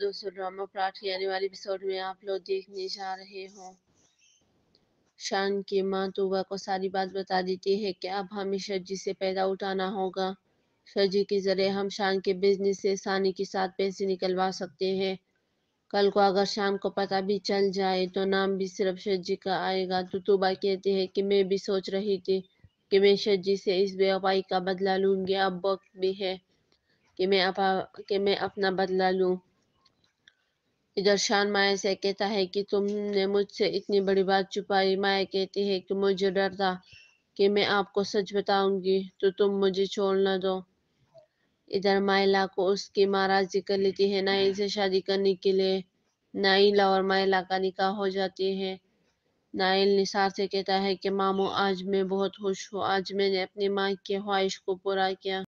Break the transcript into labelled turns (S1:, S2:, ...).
S1: दोस्तों drama plot के आने वाले एपिसोड में आप लोग देखने जा रहे हो शान की माँ तोबा को सारी बात बता देती है कि अब हमें शर्जी से पैदा उठाना होगा शर्जी के ज़रिए हम शान के बिजनेस से सानी के साथ पैसे निकलवा सकते हैं कल को अगर शाम को पता भी चल जाए तो नाम भी सिर्फ शर्जी का आएगा तो तोबा कहते हैं कि मैं भी सोच रही थी कि मैं शर्जी से इस बेवाई का बदला लूँगी अब वक्त भी है कि मैं अपा कि मैं अपना बदला लूँ इधर शान माया से कहता है कि तुमने मुझसे इतनी बड़ी बात छुपाई माया कहती है कि मुझे डर था कि मैं आपको सच बताऊंगी तो तुम मुझे छोड़ ना दो इधर माइला को उसकी नाराजगी कर लेती है नाइल से शादी करने के लिए नाइला और माइला का निकाह हो जाती है नाइल निसार से कहता है कि मामू आज मैं बहुत खुश हूँ आज मैंने अपनी माँ की ख्वाहिश को पूरा किया